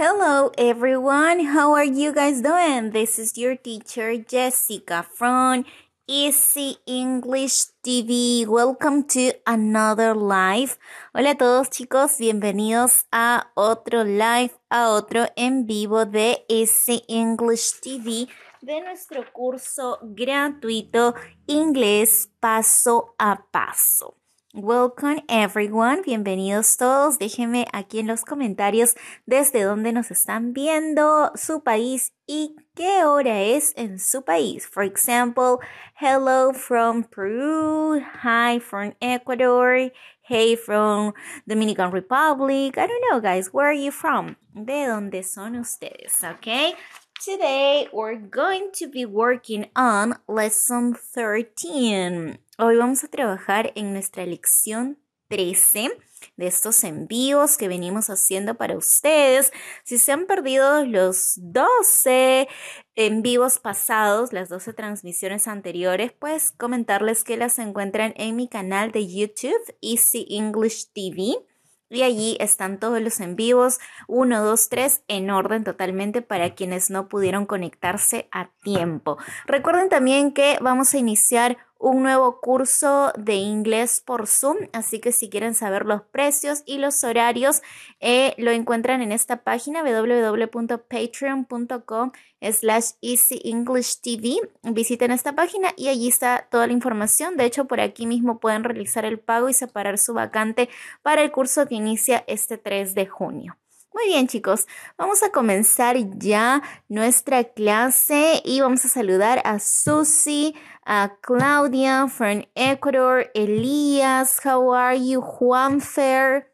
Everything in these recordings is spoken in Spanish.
Hello everyone, how are you guys doing? This is your teacher Jessica from Easy English TV. Welcome to another live. Hola a todos chicos, bienvenidos a otro live, a otro en vivo de Easy English TV de nuestro curso gratuito Inglés Paso a Paso. Welcome everyone, bienvenidos todos. Déjenme aquí en los comentarios desde dónde nos están viendo, su país y qué hora es en su país. For example, hello from Peru, hi from Ecuador, hey from Dominican Republic. I don't know guys, where are you from? ¿De dónde son ustedes? Okay? Today we're going to be working on lesson 13. Hoy vamos a trabajar en nuestra lección 13 de estos envíos que venimos haciendo para ustedes. Si se han perdido los 12 en vivos pasados, las 12 transmisiones anteriores, pues comentarles que las encuentran en mi canal de YouTube, Easy English TV. Y allí están todos los en vivos, 1, 2, 3, en orden totalmente para quienes no pudieron conectarse a tiempo. Recuerden también que vamos a iniciar un nuevo curso de inglés por Zoom, así que si quieren saber los precios y los horarios, eh, lo encuentran en esta página www.patreon.com slash Easy English TV. Visiten esta página y allí está toda la información. De hecho, por aquí mismo pueden realizar el pago y separar su vacante para el curso que inicia este 3 de junio. Muy bien chicos, vamos a comenzar ya nuestra clase y vamos a saludar a Susi, a Claudia from Ecuador, Elías, how are you, Juanfer?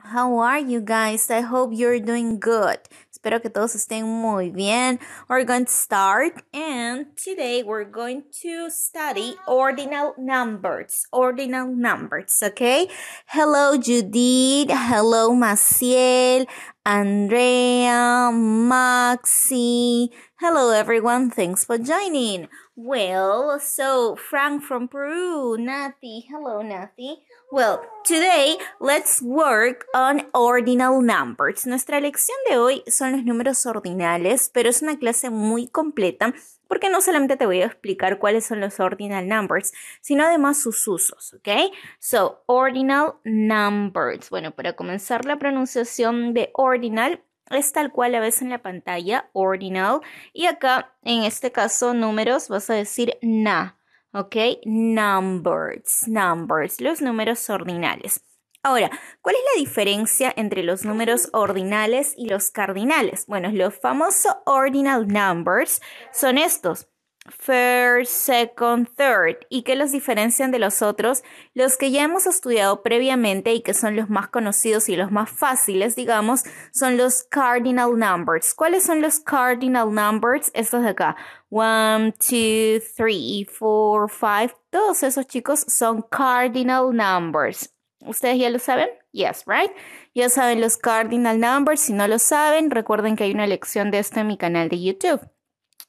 How are you guys? I hope you're doing good. Espero que todos estén muy bien. We're going to start and today we're going to study ordinal numbers. Ordinal numbers, okay? Hello Judith, hello Maciel, Andrea, Maxi. Hello everyone, thanks for joining. Well, so Frank from Peru, Nati, hello Nati. Well, today let's work on ordinal numbers. Nuestra lección de hoy son los números ordinales, pero es una clase muy completa porque no solamente te voy a explicar cuáles son los ordinal numbers, sino además sus usos, ¿ok? So, ordinal numbers. Bueno, para comenzar la pronunciación de ordinal es tal cual la ves en la pantalla, ordinal, y acá en este caso números vas a decir na. ¿ok? Numbers, numbers, los números ordinales. Ahora, ¿cuál es la diferencia entre los números ordinales y los cardinales? Bueno, los famosos ordinal numbers son estos first, second, third y que los diferencian de los otros, los que ya hemos estudiado previamente y que son los más conocidos y los más fáciles, digamos, son los cardinal numbers. ¿Cuáles son los cardinal numbers? Estos de acá. One, two, three, four, five, Todos esos chicos son cardinal numbers. ¿Ustedes ya lo saben? Yes, right? Ya saben los cardinal numbers. Si no lo saben, recuerden que hay una lección de esto en mi canal de YouTube.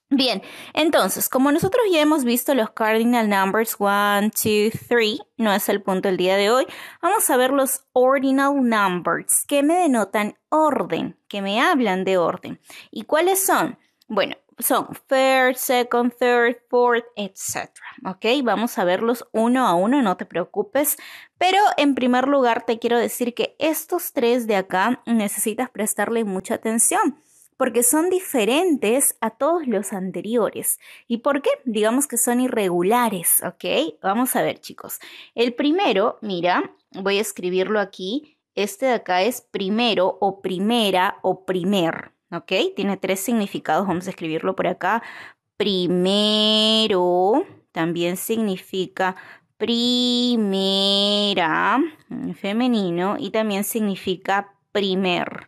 Bien, entonces, como nosotros ya hemos visto los cardinal numbers 1, 2, 3, no es el punto del día de hoy, vamos a ver los ordinal numbers que me denotan orden, que me hablan de orden. ¿Y cuáles son? Bueno, son first, second, third, fourth, etc. Ok, vamos a verlos uno a uno, no te preocupes. Pero en primer lugar te quiero decir que estos tres de acá necesitas prestarle mucha atención porque son diferentes a todos los anteriores. ¿Y por qué? Digamos que son irregulares, ¿ok? Vamos a ver, chicos. El primero, mira, voy a escribirlo aquí. Este de acá es primero o primera o primer, ¿ok? Tiene tres significados, vamos a escribirlo por acá. Primero también significa primera, femenino, y también significa primer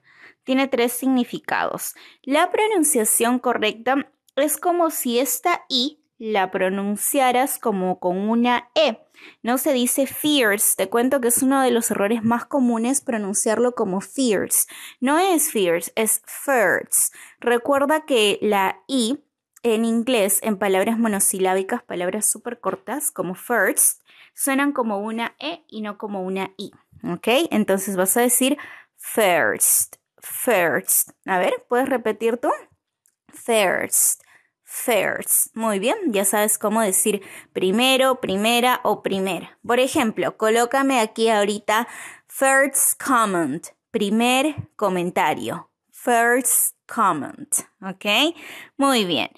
tiene tres significados. La pronunciación correcta es como si esta I la pronunciaras como con una E. No se dice fierce. Te cuento que es uno de los errores más comunes pronunciarlo como fierce. No es fierce, es first. Recuerda que la I en inglés, en palabras monosilábicas, palabras súper cortas como first, suenan como una E y no como una I. ¿Ok? Entonces vas a decir first first. A ver, ¿puedes repetir tú? First. First. Muy bien, ya sabes cómo decir primero, primera o primer. Por ejemplo, colócame aquí ahorita first comment, primer comentario. First comment, ¿ok? Muy bien.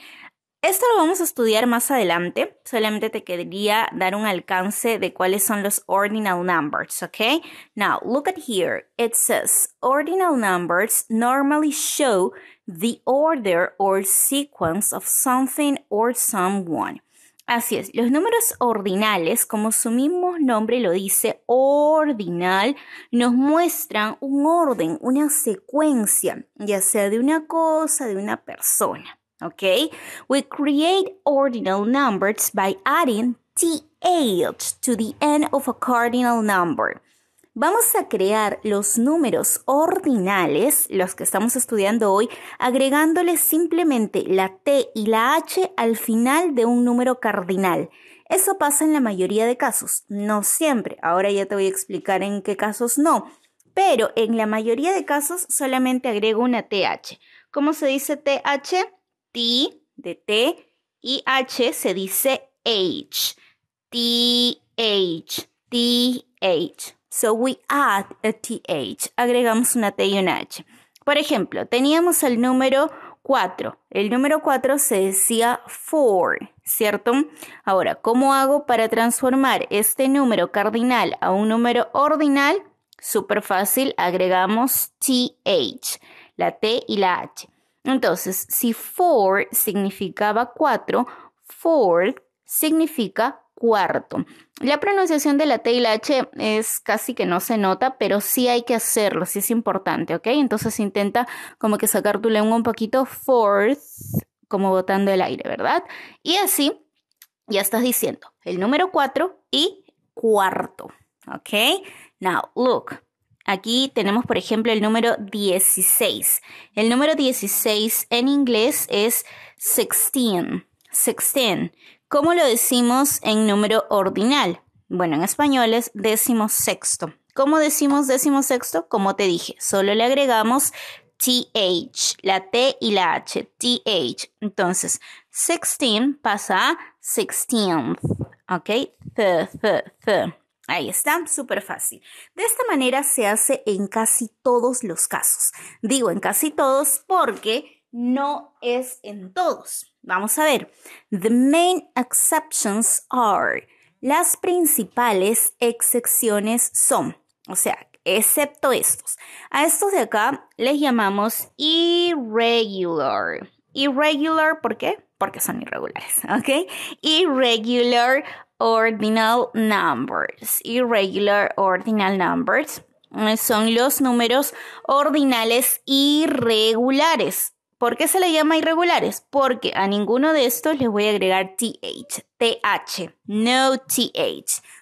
Esto lo vamos a estudiar más adelante, solamente te quería dar un alcance de cuáles son los ordinal numbers, ¿ok? Now, look at here. It says ordinal numbers normally show the order or sequence of something or someone. Así es, los números ordinales, como su mismo nombre lo dice, ordinal, nos muestran un orden, una secuencia, ya sea de una cosa, de una persona. Okay, we create ordinal numbers by adding th to the end of a cardinal number. Vamos a crear los números ordinales, los que estamos estudiando hoy, agregándoles simplemente la t y la h al final de un número cardinal. Eso pasa en la mayoría de casos, no siempre. Ahora ya te voy a explicar en qué casos no. Pero en la mayoría de casos solamente agrego una TH. ¿Cómo se dice TH? T de T y H se dice H. TH, TH. So we add a TH. Agregamos una T y una H. Por ejemplo, teníamos el número 4. El número 4 se decía 4, ¿cierto? Ahora, ¿cómo hago para transformar este número cardinal a un número ordinal? Súper fácil, agregamos TH, la T y la H. Entonces, si four significaba cuatro, fourth significa cuarto. La pronunciación de la T y la H es casi que no se nota, pero sí hay que hacerlo, sí es importante, ¿ok? Entonces intenta como que sacar tu lengua un poquito fourth, como botando el aire, ¿verdad? Y así ya estás diciendo el número cuatro y cuarto, ¿ok? Now, look. Aquí tenemos, por ejemplo, el número 16. El número 16 en inglés es 16. Sixteen. ¿Cómo lo decimos en número ordinal? Bueno, en español es décimo sexto. ¿Cómo decimos décimo sexto? Como te dije, solo le agregamos th, la t y la h, th. Entonces, 16 pasa a 16th, ¿ok? Th, th, th. Ahí está, súper fácil. De esta manera se hace en casi todos los casos. Digo en casi todos porque no es en todos. Vamos a ver. The main exceptions are. Las principales excepciones son. O sea, excepto estos. A estos de acá les llamamos irregular. Irregular, ¿por qué? Porque son irregulares, ¿ok? Irregular ordinal numbers. Irregular ordinal numbers eh, son los números ordinales irregulares. ¿Por qué se le llama irregulares? Porque a ninguno de estos les voy a agregar th, th, no th,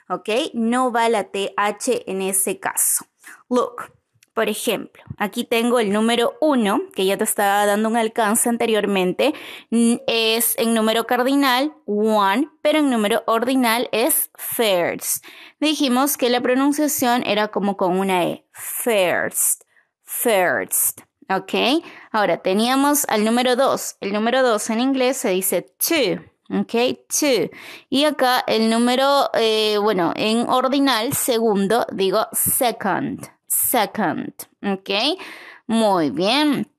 ¿ok? No va la th en ese caso. Look, por ejemplo, aquí tengo el número 1, que ya te estaba dando un alcance anteriormente, mm, es en número cardinal one, pero en número ordinal es first. Dijimos que la pronunciación era como con una E, first, first. ¿Ok? Ahora teníamos al número 2. El número 2 en inglés se dice two. ¿Ok? Two. Y acá el número, eh, bueno, en ordinal, segundo, digo second second. ¿Ok? Muy bien.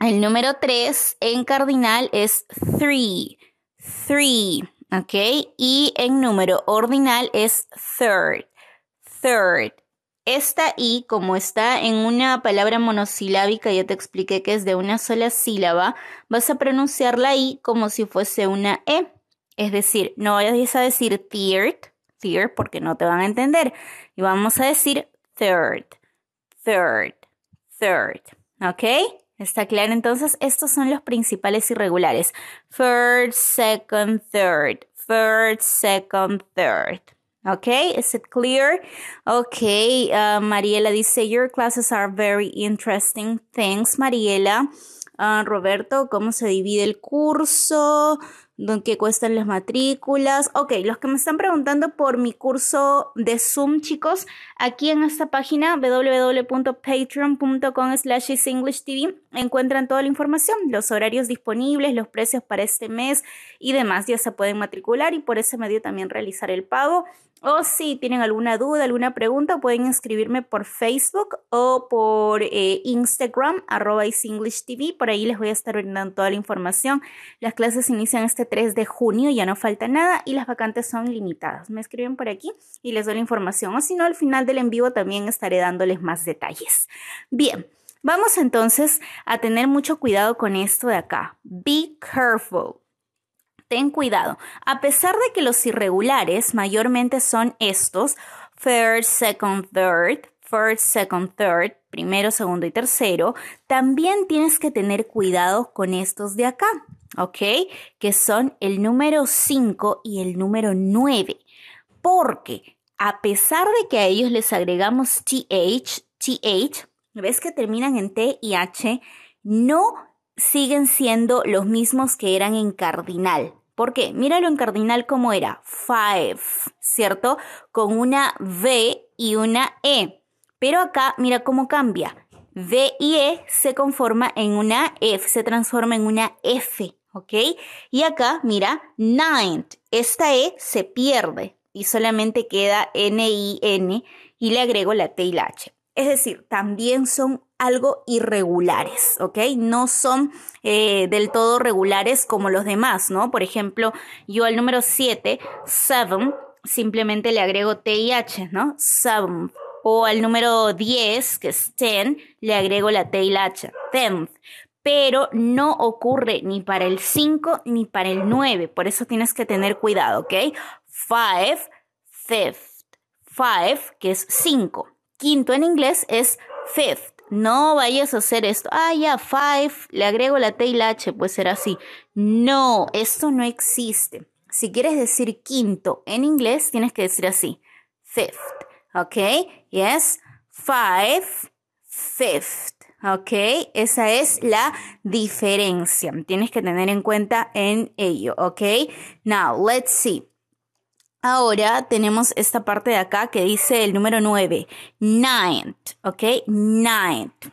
El número 3 en cardinal es three. Three. ¿Ok? Y en número ordinal es third. Third. Esta I, como está en una palabra monosilábica, ya te expliqué que es de una sola sílaba, vas a pronunciar la I como si fuese una E. Es decir, no vayas a decir third, third, porque no te van a entender. Y vamos a decir third third, third, ¿ok? ¿Está claro? Entonces, estos son los principales irregulares. Third, second, third. third, second, third. Okay, is it clear? Okay, uh, Mariela dice, your classes are very interesting. Thanks, Mariela. Uh, Roberto, ¿cómo se divide el curso? qué cuestan las matrículas. Ok, los que me están preguntando por mi curso de Zoom, chicos, aquí en esta página www.patreon.com slash TV encuentran toda la información, los horarios disponibles, los precios para este mes y demás. Ya se pueden matricular y por ese medio también realizar el pago. O si tienen alguna duda, alguna pregunta, pueden escribirme por Facebook o por eh, Instagram, arroba TV. Por ahí les voy a estar brindando toda la información. Las clases inician este 3 de junio, ya no falta nada y las vacantes son limitadas. Me escriben por aquí y les doy la información. O si no, al final del en vivo también estaré dándoles más detalles. Bien. Vamos entonces a tener mucho cuidado con esto de acá. Be careful ten cuidado. A pesar de que los irregulares mayormente son estos, first, second, third, first, second, third, primero, segundo y tercero, también tienes que tener cuidado con estos de acá, ¿ok? Que son el número 5 y el número 9, porque a pesar de que a ellos les agregamos th, th, ¿ves que terminan en t y h? No siguen siendo los mismos que eran en Cardinal. ¿Por qué? Míralo en Cardinal como era, five, ¿cierto? Con una V y una E. Pero acá mira cómo cambia. V y E se conforma en una F, se transforma en una F, ¿ok? Y acá mira, ninth. esta E se pierde y solamente queda n i -N, y le agrego la T y la H. Es decir, también son algo irregulares, ¿ok? No son eh, del todo regulares como los demás, ¿no? Por ejemplo, yo al número 7, 7, simplemente le agrego TIH, ¿no? 7. O al número 10, que es 10, le agrego la T y la H, 10 pero no ocurre ni para el 5 ni para el 9. Por eso tienes que tener cuidado, ¿ok? 5, 5. Five, que es 5. Quinto en inglés es 5 no vayas a hacer esto. Ah, ya, five, le agrego la T y la H, pues será así. No, esto no existe. Si quieres decir quinto en inglés, tienes que decir así, fifth, ¿ok? Yes, five, fifth, ¿ok? Esa es la diferencia. Tienes que tener en cuenta en ello, ¿ok? Now, let's see. Ahora tenemos esta parte de acá que dice el número 9, ninth, ¿ok? Ninth,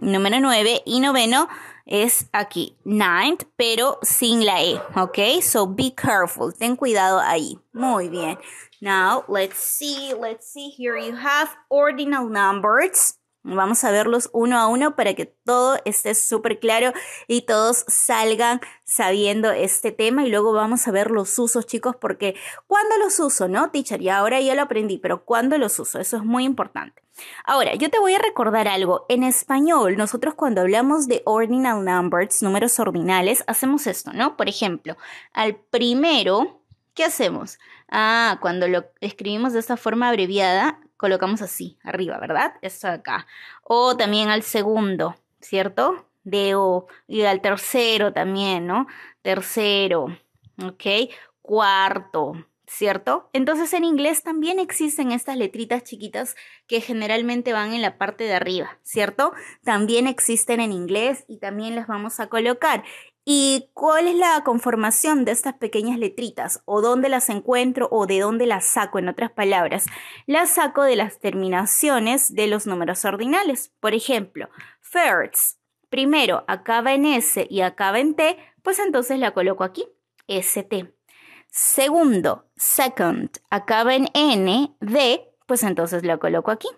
número 9 y noveno es aquí, ninth, pero sin la E, ¿ok? So be careful, ten cuidado ahí. Muy bien. Now, let's see, let's see, here you have ordinal numbers. Vamos a verlos uno a uno para que todo esté súper claro y todos salgan sabiendo este tema y luego vamos a ver los usos, chicos, porque cuando los uso, ¿no, teacher? Y ahora ya lo aprendí, pero cuando los uso, eso es muy importante. Ahora, yo te voy a recordar algo. En español, nosotros cuando hablamos de ordinal numbers, números ordinales, hacemos esto, ¿no? Por ejemplo, al primero, ¿qué hacemos? Ah, cuando lo escribimos de esta forma abreviada, colocamos así, arriba, ¿verdad? Esto de acá. O también al segundo, ¿cierto? De O. Y al tercero también, ¿no? Tercero, ¿ok? Cuarto, ¿cierto? Entonces en inglés también existen estas letritas chiquitas que generalmente van en la parte de arriba, ¿cierto? También existen en inglés y también las vamos a colocar. ¿Y cuál es la conformación de estas pequeñas letritas? ¿O dónde las encuentro o de dónde las saco? En otras palabras, las saco de las terminaciones de los números ordinales. Por ejemplo, first, primero acaba en S y acaba en T, pues entonces la coloco aquí, ST. Segundo, second, acaba en N, D, pues entonces la coloco aquí,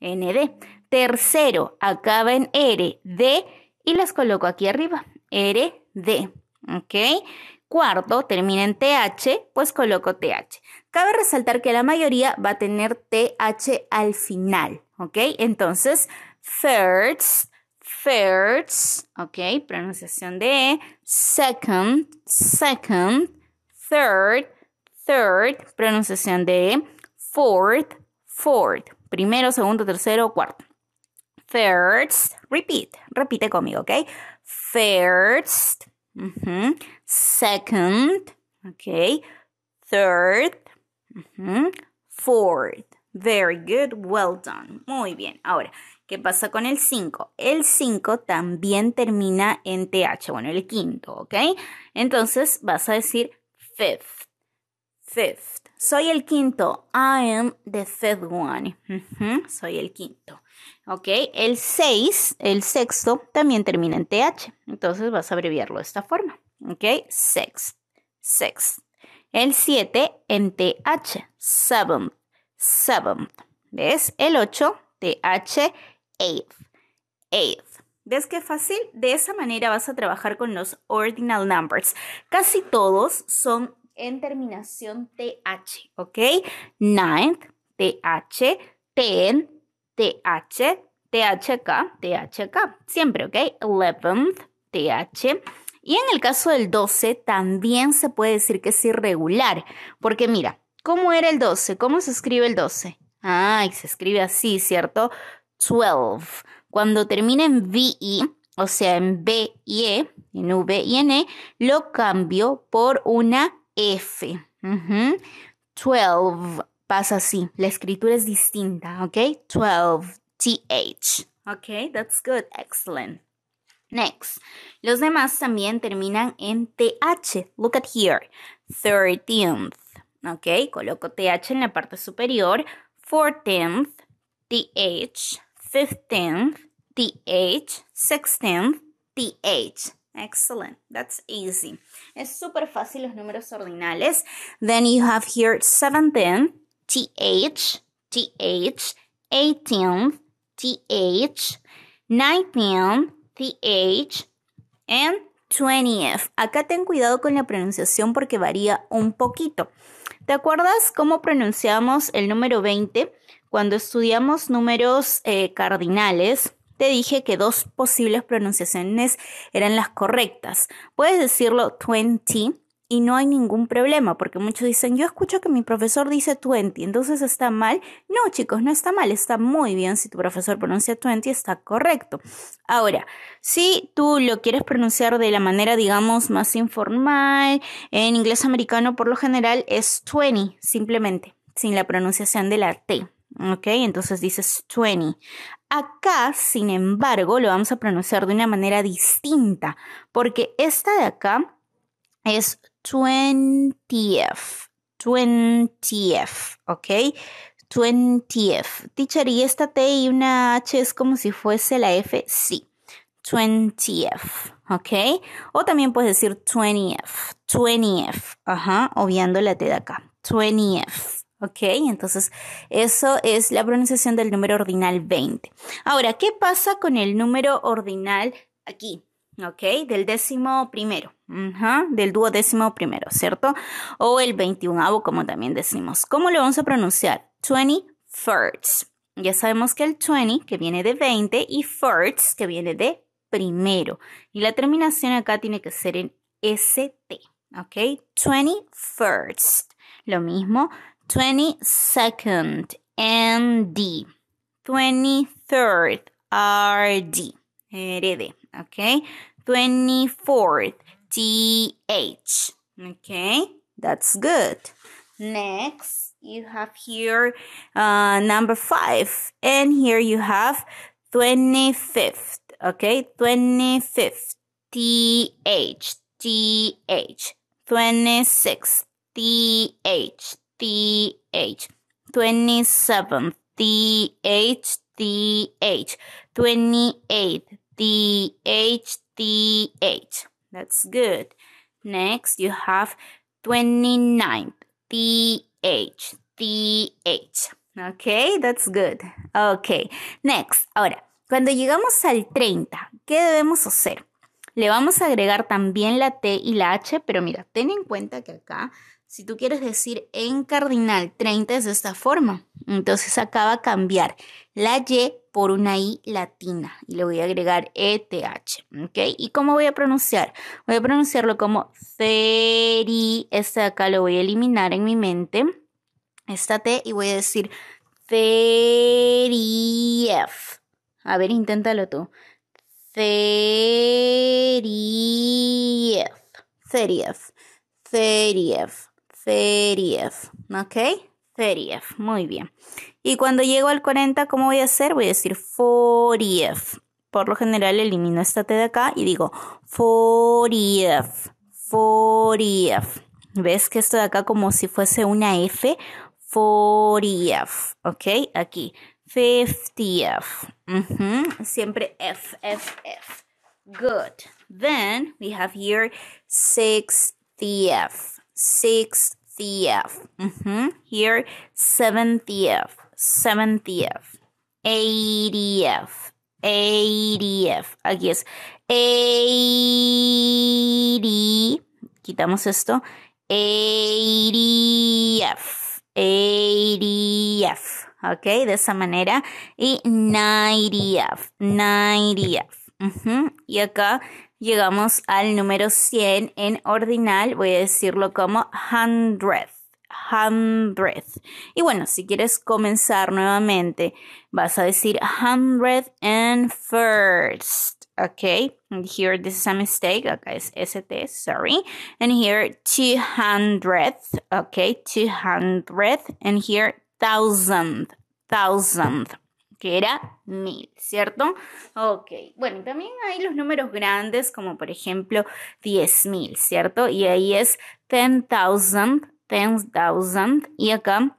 ND. Tercero, acaba en R, D y las coloco aquí arriba, R, D. ¿Ok? Cuarto, termina en TH, pues coloco TH. Cabe resaltar que la mayoría va a tener TH al final. ¿Ok? Entonces, thirds, thirds, ¿ok? Pronunciación de second, second, third, third, pronunciación de fourth, fourth, primero, segundo, tercero, cuarto. Thirds, repeat, repite conmigo, ¿ok? first, second, okay, third, fourth. Very good, well done. Muy bien. Ahora, ¿qué pasa con el 5? El 5 también termina en TH, bueno, el quinto, ¿ok? Entonces vas a decir fifth, fifth. Soy el quinto. I am the fifth one. soy el quinto. ¿Ok? El 6, el sexto, también termina en TH. Entonces vas a abreviarlo de esta forma. ¿Ok? Sex, sex. El 7 en TH. Seventh. Seventh. ¿Ves? El 8, TH. Eighth. Eighth. ¿Ves qué fácil? De esa manera vas a trabajar con los ordinal numbers. Casi todos son en terminación TH, ¿ok? Ninth, TH, ten, TH, th THK, siempre, ¿ok? 11th, TH. Y en el caso del 12 también se puede decir que es irregular, porque mira, ¿cómo era el 12? ¿Cómo se escribe el 12? Ay, se escribe así, ¿cierto? 12. Cuando termina en VI, o sea, en E, en V y en lo cambio por una F. 12, pasa así. La escritura es distinta, ¿ok? 12, TH. Ok, that's good, excellent. Next. Los demás también terminan en TH. Look at here. 13th. Ok, coloco TH en la parte superior. 14th, TH. 15th, TH. 16th, TH. Excellent. That's easy. Es súper fácil los números ordinales. Then you have here 17th, th, th, 18, th, 19, th, and 20th. Acá ten cuidado con la pronunciación porque varía un poquito. ¿Te acuerdas cómo pronunciamos el número 20 cuando estudiamos números eh, cardinales? Te dije que dos posibles pronunciaciones eran las correctas. Puedes decirlo 20 y no hay ningún problema, porque muchos dicen, yo escucho que mi profesor dice 20, entonces está mal. No, chicos, no está mal, está muy bien si tu profesor pronuncia 20, está correcto. Ahora, si tú lo quieres pronunciar de la manera, digamos, más informal, en inglés americano por lo general es 20, simplemente, sin la pronunciación de la T. ¿Ok? Entonces dices 20. Acá, sin embargo, lo vamos a pronunciar de una manera distinta, porque esta de acá es 20F, 20F, ok, 20F. Teacher, ¿y esta T y una H es como si fuese la F? Sí, 20F, ok. O también puedes decir 20F, 20F, ajá, obviando la T de acá, 20F, ok. Entonces, eso es la pronunciación del número ordinal 20. Ahora, ¿qué pasa con el número ordinal aquí? ¿ok? Del décimo primero, del duodécimo primero, ¿cierto? O el veintiunavo, como también decimos. ¿Cómo lo vamos a pronunciar? twenty first. Ya sabemos que el twenty, que viene de 20, y first, que viene de primero. Y la terminación acá tiene que ser en ST, ¿ok? twenty first. Lo mismo, twenty second, ND. Twenty third rd herede, okay? 24th, th, okay? That's good. Next, you have here uh, number 5, and here you have 25th, okay? 25th, th, th, 26th, th, th, 27th, th, th, 28th, th, th. That's good. Next, you have 29, th, th. Okay, that's good. Ok. next. Ahora, cuando llegamos al 30, ¿qué debemos hacer? Le vamos a agregar también la T y la H, pero mira, ten en cuenta que acá, si tú quieres decir en cardinal 30 es de esta forma, entonces acá va a cambiar la Y por una I latina y le voy a agregar ETH, ¿ok? ¿Y cómo voy a pronunciar? Voy a pronunciarlo como Feri, esta acá lo voy a eliminar en mi mente, esta T, y voy a decir Ferief. A ver, inténtalo tú. Ferief. Ferief. Ferief. Ferief. ¿Ok? 30 f Muy bien. Y cuando llego al 40, ¿cómo voy a hacer? Voy a decir 40 Por lo general elimino esta T de acá y digo 40th. 40 ¿Ves que esto de acá como si fuese una F? 40 ¿Ok? Aquí. 50 f Siempre F, F, F. Good. Then we have here 60 f 60th. 70 here 7th Here, 70th, 70th, 80th, 80 f Aquí es 80. Quitamos esto. 80 f 80th. Ok, de esa manera. Y 90th, 90th. Uh -huh. Y acá llegamos al número 100 en ordinal, voy a decirlo como hundredth. Hundredth. Y bueno, si quieres comenzar nuevamente, vas a decir hundred and first. ok? and here this is a mistake. Acá es ST, sorry. And here two hundred, ok, two hundred. And here thousandth, thousandth era mil, ¿cierto? Ok, bueno, también hay los números grandes, como por ejemplo 10.000, ¿cierto? Y ahí es 10,000, 10,000, y acá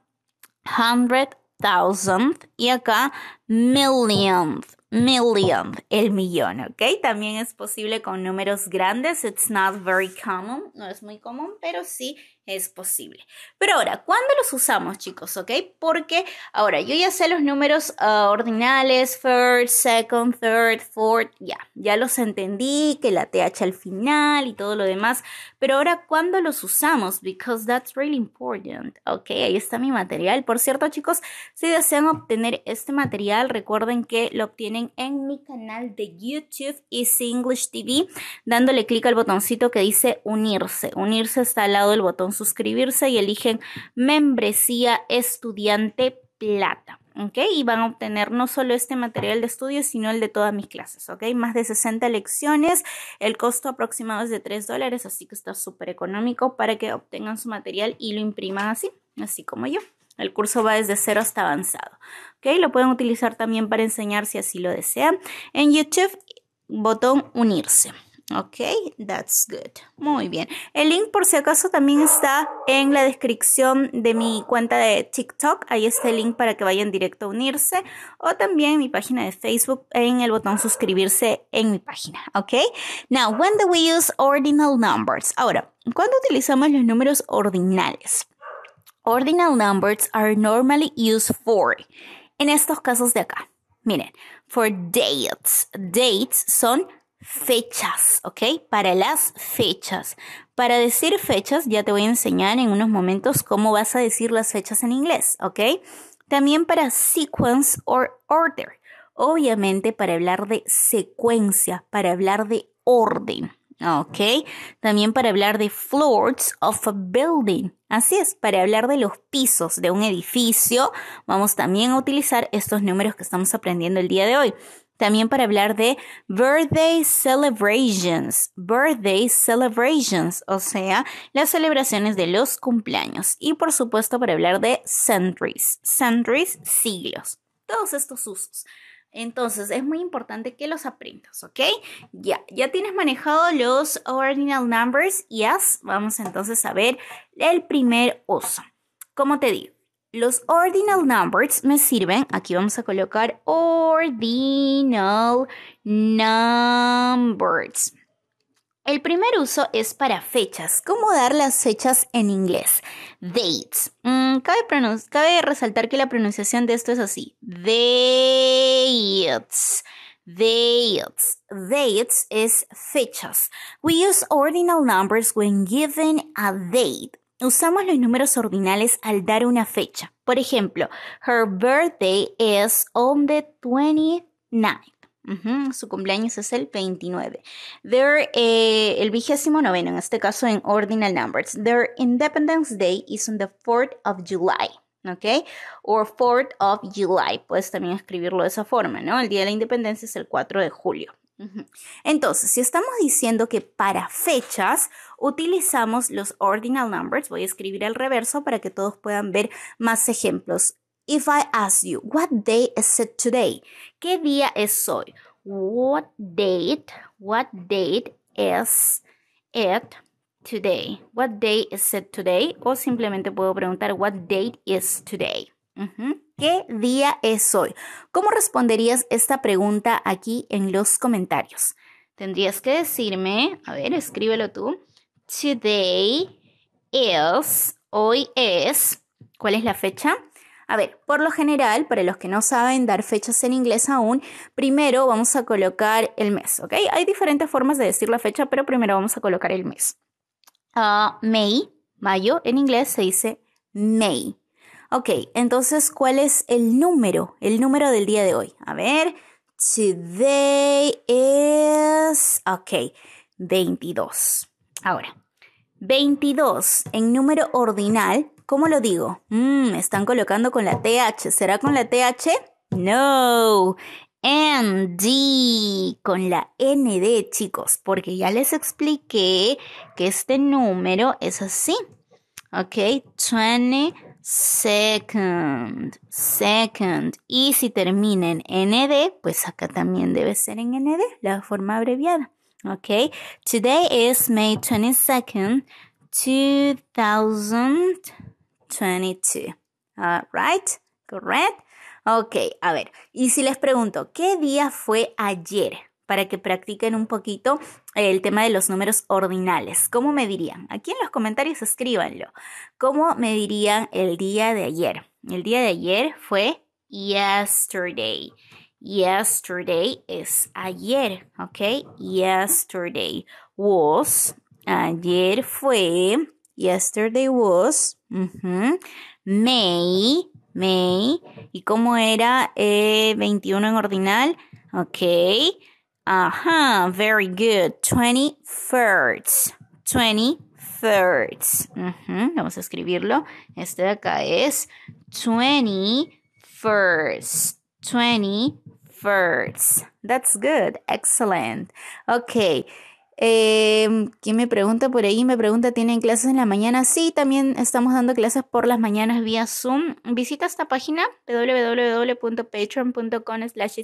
100,000, y acá million, million, el millón, ¿ok? También es posible con números grandes. It's not very common, no es muy común, pero sí es posible. Pero ahora, ¿cuándo los usamos, chicos? ¿Ok? Porque ahora yo ya sé los números ah, ordinales, first, second, third, fourth, ya, ya los entendí, que la TH al final y todo lo demás. Pero ahora, ¿cuándo los usamos? Because that's really important. Ok, ahí está mi material. Por cierto, chicos, si desean obtener este material, recuerden que lo obtienen en mi canal de YouTube Easy English TV, dándole clic al botoncito que dice unirse. Unirse está al lado del botón suscribirse y eligen membresía estudiante plata. ¿ok? Y van a obtener no solo este material de estudio, sino el de todas mis clases, ¿ok? Más de 60 lecciones, el costo aproximado es de 3 dólares, así que está súper económico para que obtengan su material y lo impriman así, así como yo. El curso va desde cero hasta avanzado, ¿ok? Lo pueden utilizar también para enseñar si así lo desean. En YouTube, botón unirse. Ok, that's good. Muy bien. El link por si acaso también está en la descripción de mi cuenta de TikTok. Ahí está el link para que vayan directo a unirse. O también en mi página de Facebook en el botón suscribirse en mi página. Ok. Now, when do we use ordinal numbers? Ahora, ¿cuándo utilizamos los números ordinales? Ordinal numbers are normally used for. En estos casos de acá. Miren, for dates. Dates son fechas, ¿ok? Para las fechas. Para decir fechas, ya te voy a enseñar en unos momentos cómo vas a decir las fechas en inglés, ¿ok? También para sequence or order. Obviamente para hablar de secuencia, para hablar de orden, ¿ok? También para hablar de floors of a building. Así es, para hablar de los pisos de un edificio, vamos también a utilizar estos números que estamos aprendiendo el día de hoy también para hablar de birthday celebrations, birthday celebrations, o sea, las celebraciones de los cumpleaños. Y por supuesto para hablar de centuries, centuries, siglos, todos estos usos. Entonces es muy importante que los aprendas, ¿ok? Ya, ya tienes manejado los ordinal numbers, yes. Vamos entonces a ver el primer uso. ¿cómo te digo, los ordinal numbers me sirven, aquí vamos a colocar ordinal numbers. El primer uso es para fechas. ¿Cómo dar las fechas en inglés? Dates. Mm, cabe, cabe, resaltar que la pronunciación de esto es así. Dates. Dates. Dates es fechas. We use ordinal numbers when given a date. Usamos los números ordinales al dar una fecha. Por ejemplo, her birthday is on the 29th. Su cumpleaños es el 29. They're, eh, el vigésimo noveno, en este caso en ordinal numbers. Their Independence Day is on the 4th of July. ¿Ok? Or 4th of July. Puedes también escribirlo de esa forma, ¿no? El Día de la Independencia es el 4 de julio. Entonces, si estamos diciendo que para fechas utilizamos los ordinal numbers, voy a escribir al reverso para que todos puedan ver más ejemplos. If I ask you, what day is it today? ¿Qué día es hoy? What date? What date is it today? What day is it today? O simplemente puedo preguntar, what date is today? ¿Qué día es hoy? ¿Cómo responderías esta pregunta aquí en los comentarios? Tendrías que decirme, a ver, escríbelo tú. Today is, hoy es, ¿cuál es la fecha? A ver, por lo general, para los que no saben dar fechas en inglés aún, primero vamos a colocar el mes, ¿ok? Hay diferentes formas de decir la fecha, pero primero vamos a colocar el mes. Ah, May, mayo, en inglés se dice May. Ok, entonces, ¿cuál es el número? El número del día de hoy. A ver, today is... Ok, 22. Ahora, 22 en número ordinal, ¿cómo lo digo? Mm, me están colocando con la TH. ¿Será con la TH? No. ND con la ND, chicos, porque ya les expliqué que este número es así. Ok, 22 second, second. Y si termina en ND, pues acá también debe ser en ND, la forma abreviada. Ok, today is May 22nd, 2022. All right, correct. Ok, a ver, y si les pregunto, ¿qué día fue ayer? para que practiquen un poquito eh, el tema de los números ordinales. ¿Cómo me dirían? Aquí en los comentarios escríbanlo. ¿Cómo me dirían el día de ayer? El día de ayer fue yesterday. Yesterday es ayer, ¿ok? Yesterday was, ayer fue, yesterday was, May, May. ¿Y cómo era 21 eh, en ordinal? Ok. Uh huh. Very good. 23rd. 23rd. Uh -huh. Vamos a escribirlo. Este de acá es 21st. 21st. That's good. Excellent. Okay. Em, ¿Quién me pregunta por ahí? Me pregunta, ¿tienen clases en la mañana? Sí, también estamos dando clases por las mañanas vía Zoom. Visita esta página www.patreon.com slash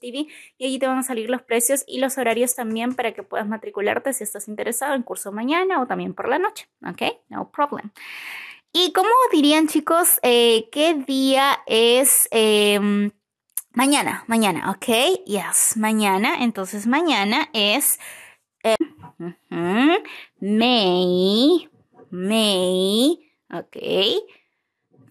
TV y allí te van a salir los precios y los horarios también para que puedas matricularte si estás interesado en curso mañana o también por la noche. ¿Ok? No problem. ¿Y cómo dirían chicos eh, qué día es... Em, mañana, mañana, ¿ok? Yes, mañana. Entonces mañana es Mm -hmm. May, May, okay.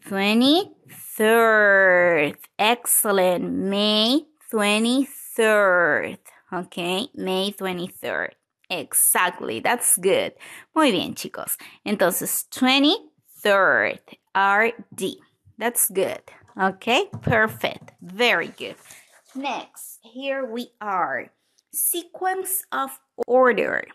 23rd. Excellent. May 23rd. Okay, May 23rd. Exactly, that's good. Muy bien, chicos. Entonces, 23rd, RD. That's good. Okay, perfect. Very good. Next, here we are. Sequence of order.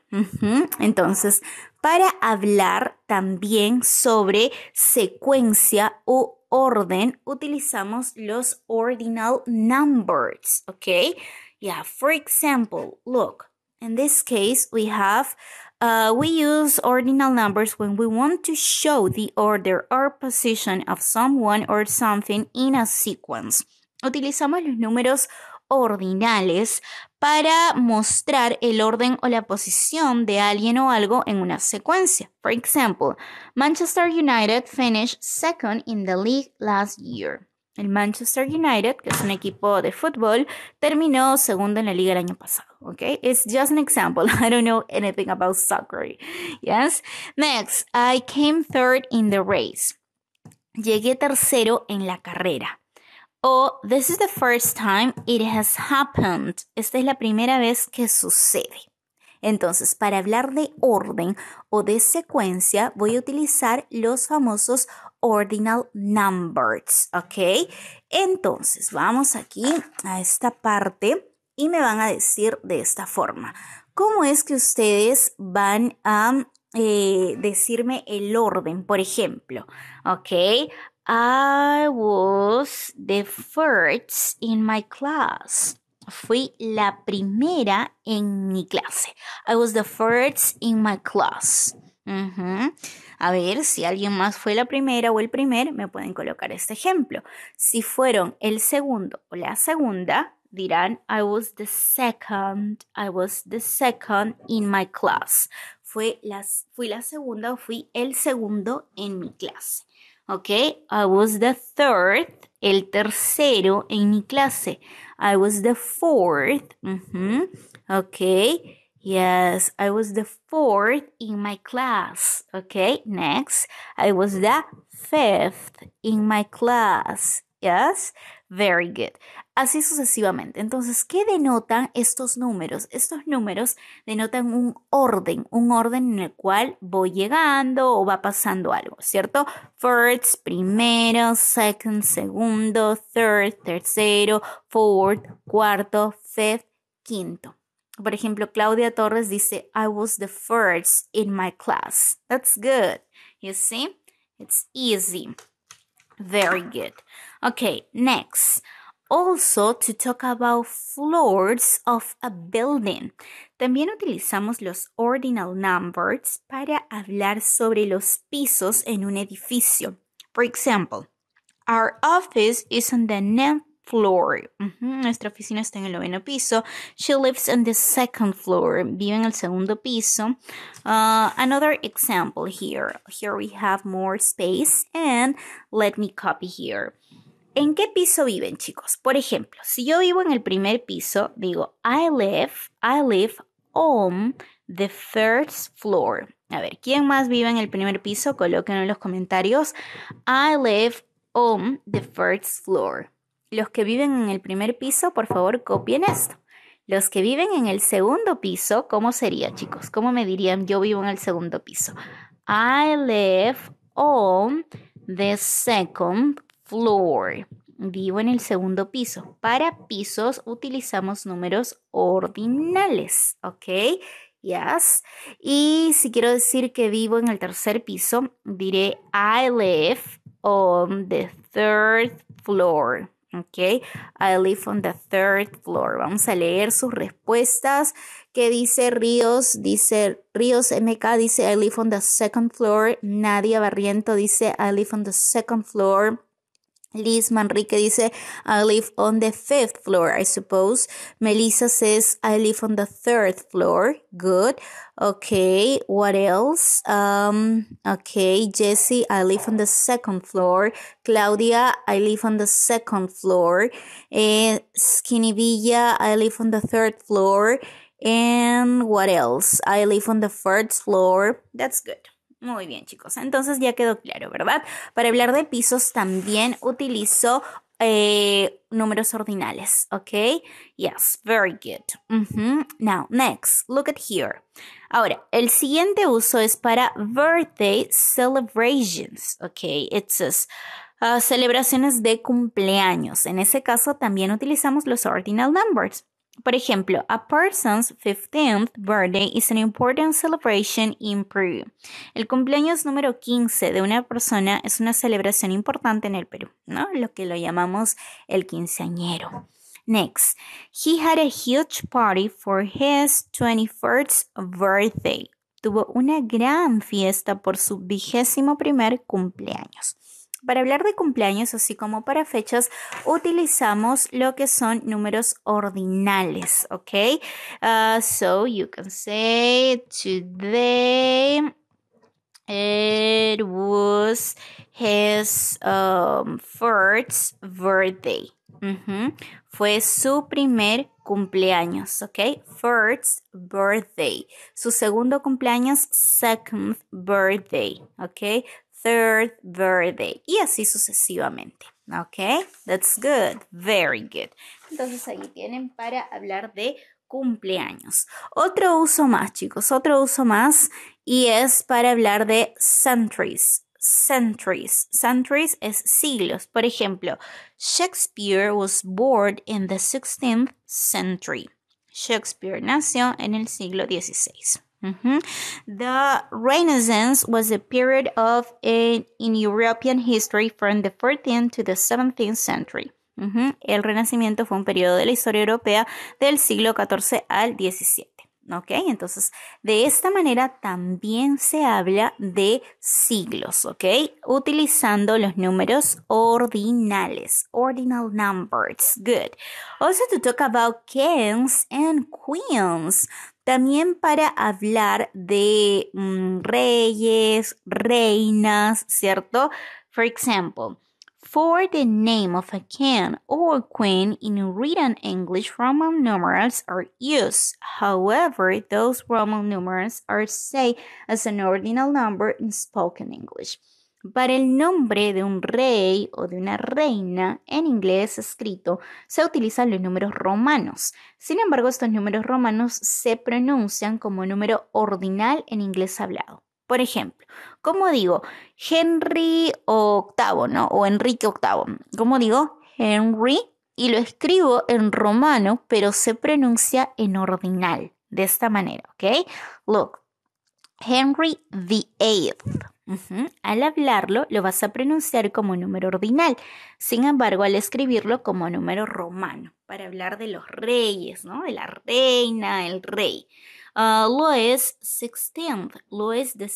Entonces, para hablar también sobre secuencia o orden, utilizamos los ordinal numbers, ¿ok? Yeah, for example, look, in this case, we have uh, we use ordinal numbers when we want to show the order or position of someone or something in a sequence. Utilizamos los números ordinales para mostrar el orden o la posición de alguien o algo en una secuencia. For example, Manchester United finished second in the league last year. El Manchester United, que es un equipo de fútbol, terminó segundo en la liga el año pasado. Okay, it's just an example. I don't know anything about soccer. Yes. Next, I came third in the race. Llegué tercero en la carrera o oh, this is the first time it has happened. Esta es la primera vez que sucede. Entonces, para hablar de orden o de secuencia, voy a utilizar los famosos ordinal numbers, ¿ok? Entonces, vamos aquí a esta parte y me van a decir de esta forma, ¿cómo es que ustedes van a eh, decirme el orden, por ejemplo? ¿Ok? I was the first in my class. Fui la primera en mi clase. I was the first in my class. A ver, si alguien más fue la primera o el primer, me pueden colocar este ejemplo. Si fueron el segundo o la segunda, dirán I was the second, I was the second in my class. fui la segunda o fui el segundo en mi clase. ¿ok? I was the third, el tercero en mi clase. I was the fourth, Okay, ¿ok? Yes, I was the fourth in my class. Okay, next. I was the fifth in my class. Yes, very good. así sucesivamente. Entonces, ¿qué denotan estos números? Estos números denotan un orden, un orden en el cual voy llegando o va pasando algo, ¿cierto? First, primero, second, segundo, third, tercero, fourth, cuarto, fifth, quinto. Por ejemplo, Claudia Torres dice, I was the first in my class. That's good. You see? It's easy. Very good. Okay, next. also to talk about floors of a building. También utilizamos los ordinal numbers para hablar sobre los pisos en un edificio. For example, our office is on the ninth floor. Uh -huh. Nuestra oficina está en el noveno piso. She lives on the second floor. Vive en el segundo piso. Uh, another example here. Here we have more space and let me copy here. ¿En qué piso viven, chicos? Por ejemplo, si yo vivo en el primer piso, digo I live, I live on the first floor. A ver, ¿quién más vive en el primer piso? Colóquenlo en los comentarios. I live on the first floor. Los que viven en el primer piso, por favor, copien esto. Los que viven en el segundo piso, ¿cómo sería, chicos? ¿Cómo me dirían yo vivo en el segundo piso? I live on the second floor. Vivo en el segundo piso. Para pisos utilizamos números ordinales, ¿ok? Yes. Y si quiero decir que vivo en el tercer piso, diré I live on the third floor. ¿ok? I live on the third floor. Vamos a leer sus respuestas. ¿Qué dice Ríos? Dice Ríos MK, dice I live on the second floor. Nadia Barriento dice I live on the second floor. Liz Manrique dice, I live on the fifth floor, I suppose. Melissa says, I live on the third floor. Good. Okay. What else? Um, okay. Jesse, I live on the second floor. Claudia, I live on the second floor. And Skinny Villa, I live on the third floor. And what else? I live on the first floor. That's good. Muy bien, chicos. Entonces ya quedó claro, ¿verdad? Para hablar de pisos también utilizo eh, números ordinales, ¿ok? Yes, very good. Now, next, look at here. Ahora, el siguiente uso es para birthday celebrations, ¿ok? It ah, celebraciones de cumpleaños. En ese caso también utilizamos los ordinal numbers. Por ejemplo, a person's 15th birthday is an important celebration in Peru. El cumpleaños número 15 de una persona es una celebración importante en el Perú, ¿no? Lo que lo llamamos el quinceañero. Next, he had a huge party for his 21st birthday. Tuvo una gran fiesta por su vigésimo primer cumpleaños. Para hablar de cumpleaños, así como para fechas, utilizamos lo que son números ordinales, ¿ok? Ah, so you can say today it was his um, first birthday. Fue su primer cumpleaños, ¿ok? First birthday. Su segundo cumpleaños, second birthday, ¿ok? third birthday. Y así sucesivamente. ¿Ok? That's good. Very good. Entonces ahí tienen para hablar de cumpleaños. Otro uso más, chicos, otro uso más y es para hablar de centuries. Centuries. Centuries es siglos. Por ejemplo, Shakespeare was born in the 16th century. Shakespeare nació en el siglo XVI. The Renaissance was a period of in, European history from the 14th to the 17th century. El Renacimiento fue un periodo de la historia europea del siglo XIV al 17. ¿Ok? Entonces, de esta manera también se habla de siglos, ¿ok? Utilizando los números ordinales, ordinal numbers, good. Also to talk about kings and queens. También para hablar de mm, reyes, reinas, ¿cierto? For example, for the name of a king or queen in written English, Roman numerals are used. However, those Roman numerals are said as an ordinal number in spoken English. Para el nombre de un rey o de una reina en inglés escrito se utilizan los números romanos. Sin embargo, estos números romanos se pronuncian como número ordinal en inglés hablado. Por ejemplo, ¿cómo digo Henry VIII, ¿no? O Enrique VIII. ¿Cómo digo Henry? Y lo escribo en romano, pero se pronuncia en ordinal. De esta manera, ¿ok? Look, Henry VIII. Al hablarlo lo vas a pronunciar como número ordinal, sin embargo al escribirlo como número romano, para hablar de los reyes, ¿no? De la reina, el rey. Uh, es es Luis th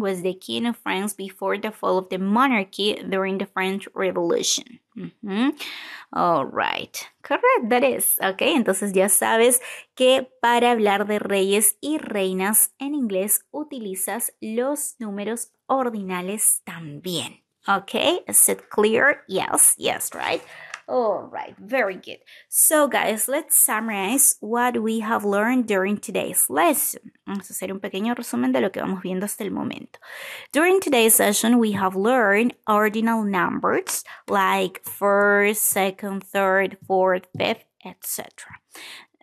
was the king of France before the fall of the monarchy during the French Revolution. Alright, All right, correct, that is. Ok, entonces ya sabes que para hablar de reyes y reinas en inglés utilizas los números ordinales también. Ok, is it clear? Yes, yes, right. All right, very good. So, guys, let's summarize what we have learned during today's lesson. Vamos a hacer un pequeño resumen de lo que vamos viendo hasta el momento. During today's session, we have learned ordinal numbers like first, second, third, fourth, fifth, etc.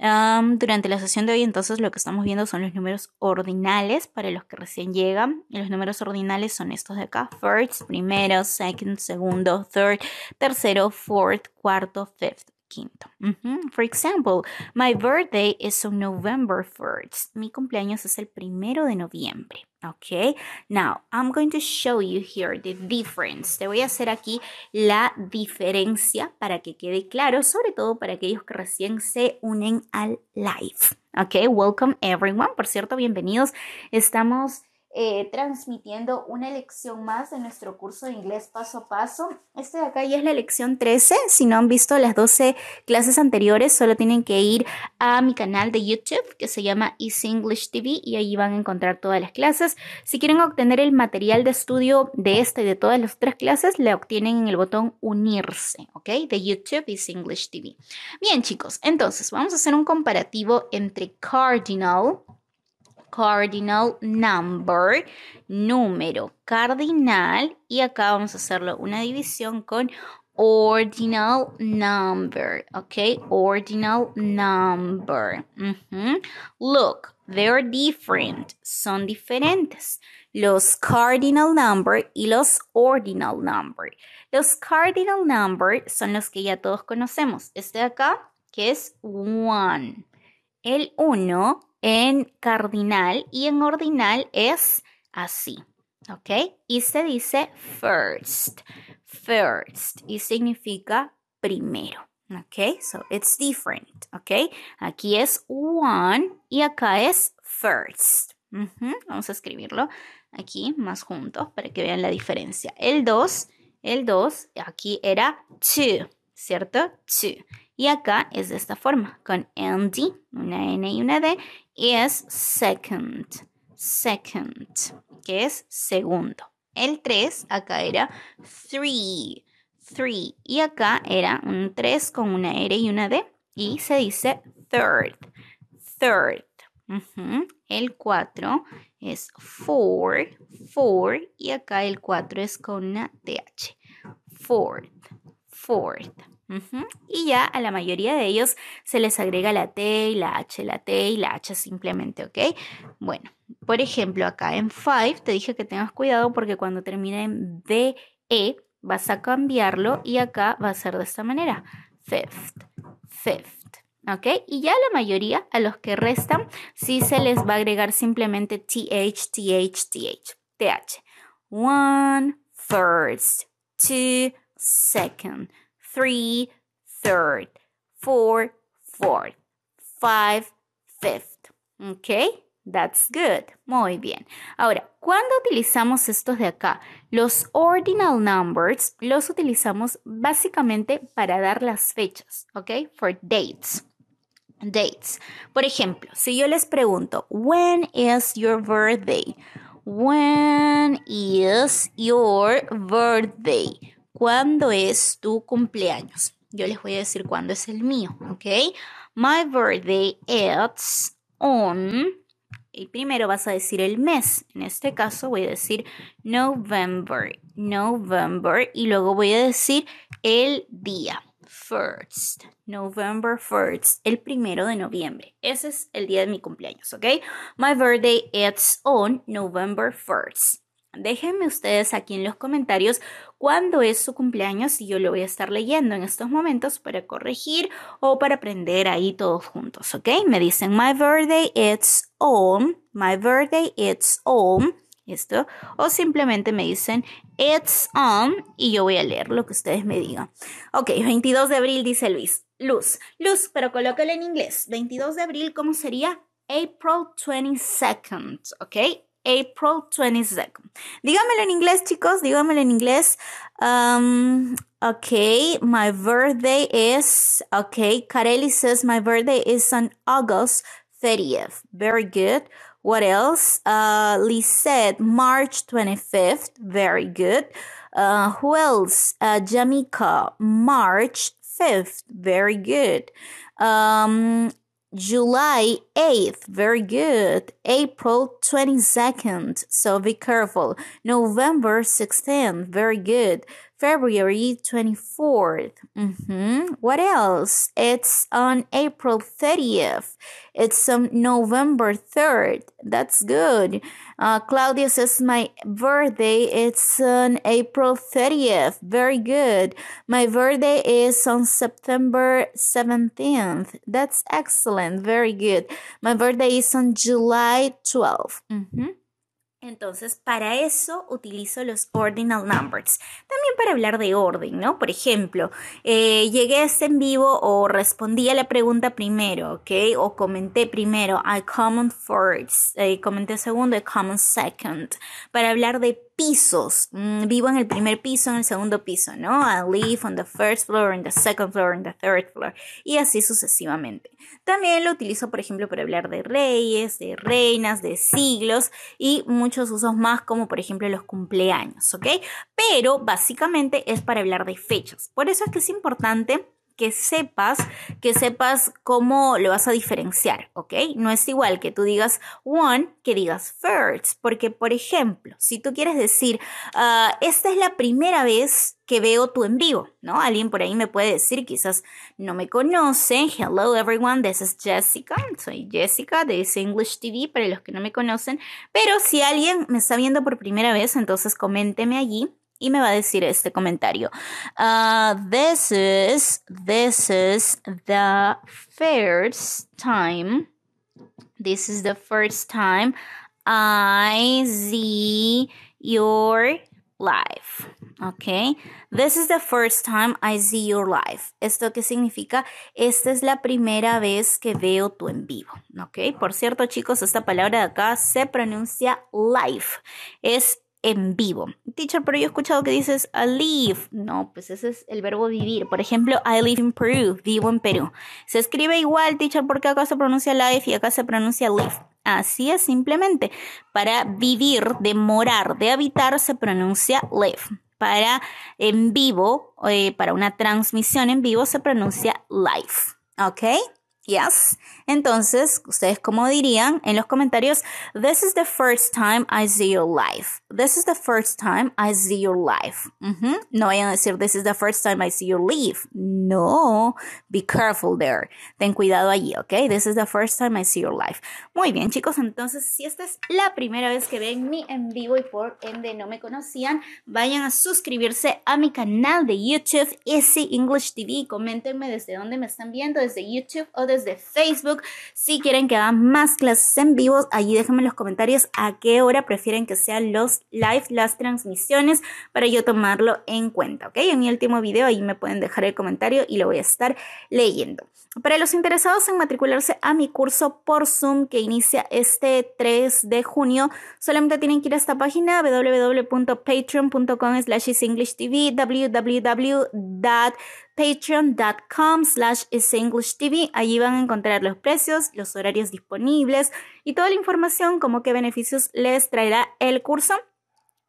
durante la sesión de hoy, entonces, lo que estamos viendo son los números ordinales para los que recién llegan. Y los números ordinales son estos de acá: first, primero, second, segundo, third, tercero, fourth, cuarto, fifth quinto. por For example, my birthday is on November 1st. Mi cumpleaños es el primero de noviembre. Okay, now I'm going to show you here the difference. Te voy a hacer aquí la diferencia para que quede claro, sobre todo para aquellos que recién se unen al live. Okay, welcome everyone. Por cierto, bienvenidos. Estamos eh, transmitiendo una lección más de nuestro curso de inglés paso a paso. Este de acá ya es la lección 13. Si no han visto las 12 clases anteriores, solo tienen que ir a mi canal de YouTube que se llama Easy English TV y ahí van a encontrar todas las clases. Si quieren obtener el material de estudio de esta y de todas las otras clases, le obtienen en el botón unirse, ¿ok? De YouTube Easy English TV. Bien, chicos, entonces vamos a hacer un comparativo entre cardinal cardinal number, número cardinal, y acá vamos a hacerlo una división con ordinal number, ¿ok? Ordinal number. Look, they're different. Son diferentes. Los cardinal number y los ordinal number. Los cardinal number son los que ya todos conocemos. Este de acá, que es one. El uno en cardinal y en ordinal es así, ¿ok? Y se dice first, first, y significa primero, ¿ok? So it's different, ¿ok? Aquí es one y acá es first. Vamos a escribirlo aquí más juntos para que vean la diferencia. El dos, el dos, aquí era two. ¿cierto? Y acá es de esta forma, con ND, una N y una D, es second, second, que es segundo. El 3 acá era 3. three, y acá era un 3 con una R y una D, y se dice third, third. El 4 es four, four, y acá el 4 es con una TH. Fourth, fourth. Y ya a la mayoría de ellos se les agrega la T y la H, la T y la H simplemente, ¿ok? Bueno, por ejemplo, acá en 5 te dije que tengas cuidado porque cuando termine en E, vas a cambiarlo y acá va a ser de esta manera. Fifth, fifth. ¿Ok? Y ya la mayoría, a los que restan, sí se les va a agregar simplemente TH, TH, TH, TH. One, first, two, second three, third, four, fourth, five, fifth. ¿Ok? That's good. Muy bien. Ahora, ¿cuándo utilizamos estos de acá? Los ordinal numbers los utilizamos básicamente para dar las fechas, ¿ok? For dates. Dates. Por ejemplo, si yo les pregunto, when is your birthday? When is your birthday? ¿Cuándo es tu cumpleaños? Yo les voy a decir cuándo es el mío, ¿ok? My birthday is on. Y primero vas a decir el mes. En este caso voy a decir November, November. Y luego voy a decir el día. First, November 1st, el primero de noviembre. Ese es el día de mi cumpleaños, ¿ok? My birthday is on November 1st. Déjenme ustedes aquí en los comentarios cuándo es su cumpleaños y yo lo voy a estar leyendo en estos momentos para corregir o para aprender ahí todos juntos, ¿ok? Me dicen, my birthday it's on, my birthday it's on. ¿Listo? O simplemente me dicen it's on y yo voy a leer lo que ustedes me digan. Ok, 22 de abril dice Luis. Luz, luz, pero colócalo en inglés. 22 de abril, ¿cómo sería? April 22nd, ¿ok? April 22nd. Dígamelo en inglés, chicos, dígamelo en inglés. Um, okay, my birthday is, okay, Kareli says my birthday is on August 30th. Very good. What else? Uh, said March 25th. Very good. Uh, who else? Uh, Jamaica, March 5th. Very good. Um, July 8th, very good. April 22nd, so be careful. November 16th, very good. February 24th. Mm-hmm. What else? It's on April 30th. It's on November 3rd. That's good. Uh, Claudia says, My birthday it's on April 30th. Very good. My birthday is on September 17th. That's excellent. Very good. My birthday is on July 12th. Mm -hmm. Entonces, para eso utilizo los ordinal numbers. También para hablar de orden, ¿no? Por ejemplo, eh, llegué a este en vivo o respondí a la pregunta primero, ¿ok? O comenté primero, I comment first, eh, comenté segundo, I comment second. Para hablar de pisos. Mm, vivo en el primer piso, en el segundo piso, ¿no? I live on the first floor, in the second floor, in the third floor. Y así sucesivamente. También lo utilizo, por ejemplo, para hablar de reyes, de reinas, de siglos y muchos usos más, como por ejemplo los cumpleaños, ¿ok? Pero básicamente es para hablar de fechas. Por eso es que es importante que sepas, que sepas cómo lo vas a diferenciar, ¿ok? No es igual que tú digas one que digas first, porque por ejemplo, si tú quieres decir, ah, esta es la primera vez que veo tu en vivo, ¿no? Alguien por ahí me puede decir, quizás no me conoce. hello everyone, this is Jessica, soy Jessica de English TV para los que no me conocen, pero si alguien me está viendo por primera vez, entonces coménteme allí y me va a decir este comentario. Ah, this is, the first time, this is the first time I see your life. Ok, this is the first time I see your life. ¿Esto qué significa? Esta es la primera vez que veo tu en vivo. Ok, por cierto, chicos, esta palabra de acá se pronuncia life. Es en vivo. Teacher, pero yo he escuchado que dices I live. No, pues ese es el verbo vivir. Por ejemplo, I live in Peru, vivo en Perú. Se escribe igual, teacher, porque acá se pronuncia live y acá se pronuncia live. Así es, simplemente. Para vivir, de morar, de habitar, se pronuncia live. Para en vivo, eh, para una transmisión en vivo, se pronuncia live. ¿Ok? Yes. Entonces, ustedes como dirían en los comentarios, this is the first time I see your life. This is the first time I see your life. No vayan a decir, this is the first time I see your life. No, be careful there. Ten cuidado allí, ¿ok? This is the first time I see your life. Muy bien, chicos. Entonces, si esta es la primera vez que ven mi en vivo y por ende no me conocían, vayan a suscribirse a mi canal de YouTube Easy English TV. Coméntenme desde dónde me están viendo, desde YouTube o desde Facebook si quieren que hagan más clases en vivo, allí déjenme en los comentarios a qué hora prefieren que sean los live, las transmisiones, para yo tomarlo en cuenta, ¿ok? En mi último video ahí me pueden dejar el comentario y lo voy a estar leyendo. Para los interesados en matricularse a mi curso por Zoom que inicia este 3 de junio, solamente tienen que ir a esta página www.patreon.com slash TV, www patreon.com slash TV. Allí van a encontrar los precios, los horarios disponibles y toda la información como qué beneficios les traerá el curso.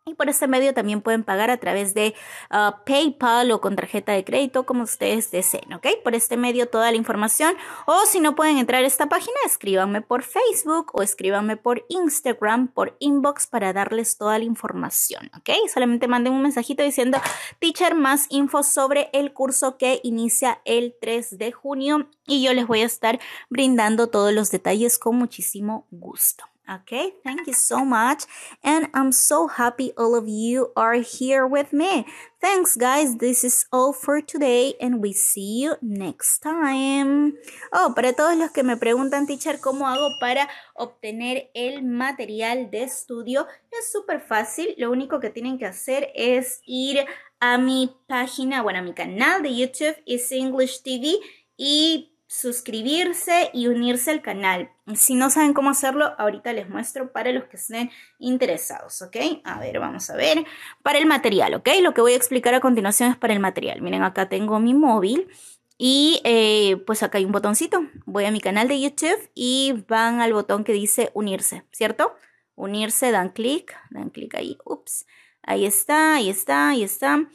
Y por este medio también pueden pagar a través de uh, PayPal o con tarjeta de crédito, como ustedes deseen, ¿ok? Por este medio toda la información. O si no pueden entrar a esta página, escríbanme por Facebook o escríbanme por Instagram, por inbox, para darles toda la información, ¿ok? Solamente manden un mensajito diciendo, teacher, más info sobre el curso que inicia el 3 de junio. Y yo les voy a estar brindando todos los detalles con muchísimo gusto. Okay, thank you so much. And I'm so happy all of you are here with me. Thanks, guys. This is all for today and we see you next time. Oh, para todos los que me preguntan, teacher, ¿cómo hago para obtener el material de estudio? Es súper fácil. Lo único que tienen que hacer es ir a mi página, bueno, a mi canal de YouTube, es English TV y suscribirse y unirse al canal. Si no saben cómo hacerlo, ahorita les muestro para los que estén interesados, ¿ok? A ver, vamos a ver. Para el material, ¿ok? Lo que voy a explicar a continuación es para el material. Miren, acá tengo mi móvil y eh, pues acá hay un botoncito. Voy a mi canal de YouTube y van al botón que dice unirse, ¿cierto? Unirse, dan clic, dan clic ahí, ups. Ahí está, ahí está, ahí está.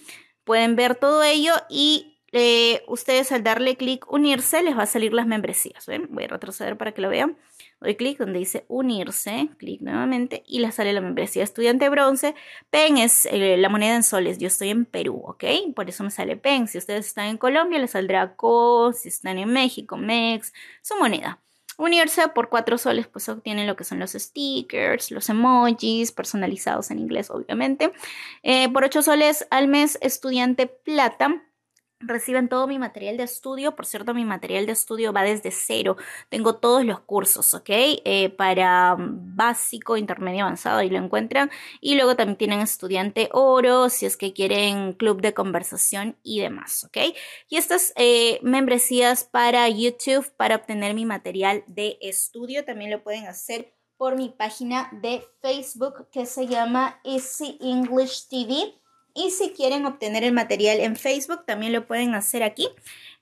Pueden ver todo ello y eh, ustedes al darle clic unirse les va a salir las membresías. Voy a retroceder para que lo vean. Doy clic donde dice unirse, clic nuevamente y les sale la membresía estudiante bronce. PEN es eh, la moneda en soles, yo estoy en Perú, ¿ok? Por eso me sale PEN. Si ustedes están en Colombia les saldrá CO, si están en México, MEX, su moneda. Unirse por cuatro soles, pues obtienen lo que son los stickers, los emojis, personalizados en inglés, obviamente. Eh, por ocho soles al mes, estudiante plata Reciben todo mi material de estudio. Por cierto, mi material de estudio va desde cero. Tengo todos los cursos, ¿ok? Eh, para mm, básico, intermedio, avanzado, ahí lo encuentran. Y luego también tienen estudiante oro, si es que quieren club de conversación y demás, ¿ok? Y estas eh, membresías para YouTube, para obtener mi material de estudio, también lo pueden hacer por mi página de Facebook que se llama Easy English TV. Y si quieren obtener el material en Facebook, también lo pueden hacer aquí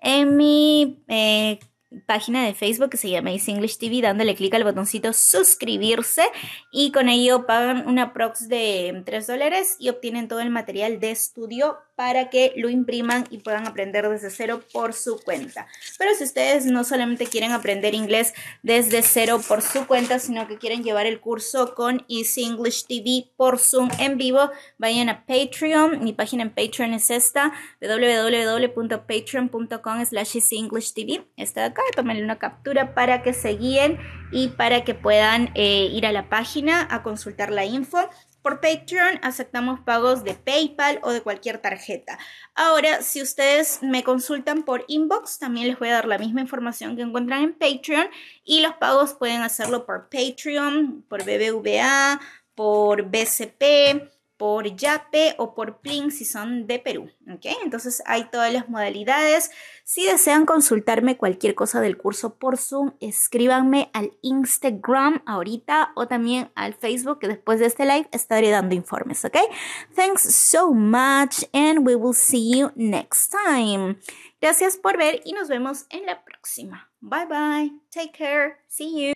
en mi eh, página de Facebook que se llama Easy English TV, dándole clic al botoncito suscribirse y con ello pagan una prox de 3 dólares y obtienen todo el material de estudio para que lo impriman y puedan aprender desde cero por su cuenta. Pero si ustedes no solamente quieren aprender inglés desde cero por su cuenta, sino que quieren llevar el curso con Easy English TV por Zoom en vivo, vayan a Patreon. Mi página en Patreon es esta, www.patreon.com slash English TV. Está acá, tómenle una captura para que se guíen y para que puedan eh, ir a la página a consultar la info por Patreon aceptamos pagos de PayPal o de cualquier tarjeta. Ahora, si ustedes me consultan por inbox, también les voy a dar la misma información que encuentran en Patreon y los pagos pueden hacerlo por Patreon, por BBVA, por BCP por Yape o por Plin si son de Perú. ¿okay? Entonces hay todas las modalidades. Si desean consultarme cualquier cosa del curso por Zoom, escríbanme al Instagram ahorita o también al Facebook que después de este live estaré dando informes. ¿ok? Thanks so much and we will see you next time. Gracias por ver y nos vemos en la próxima. Bye bye. Take care. See you.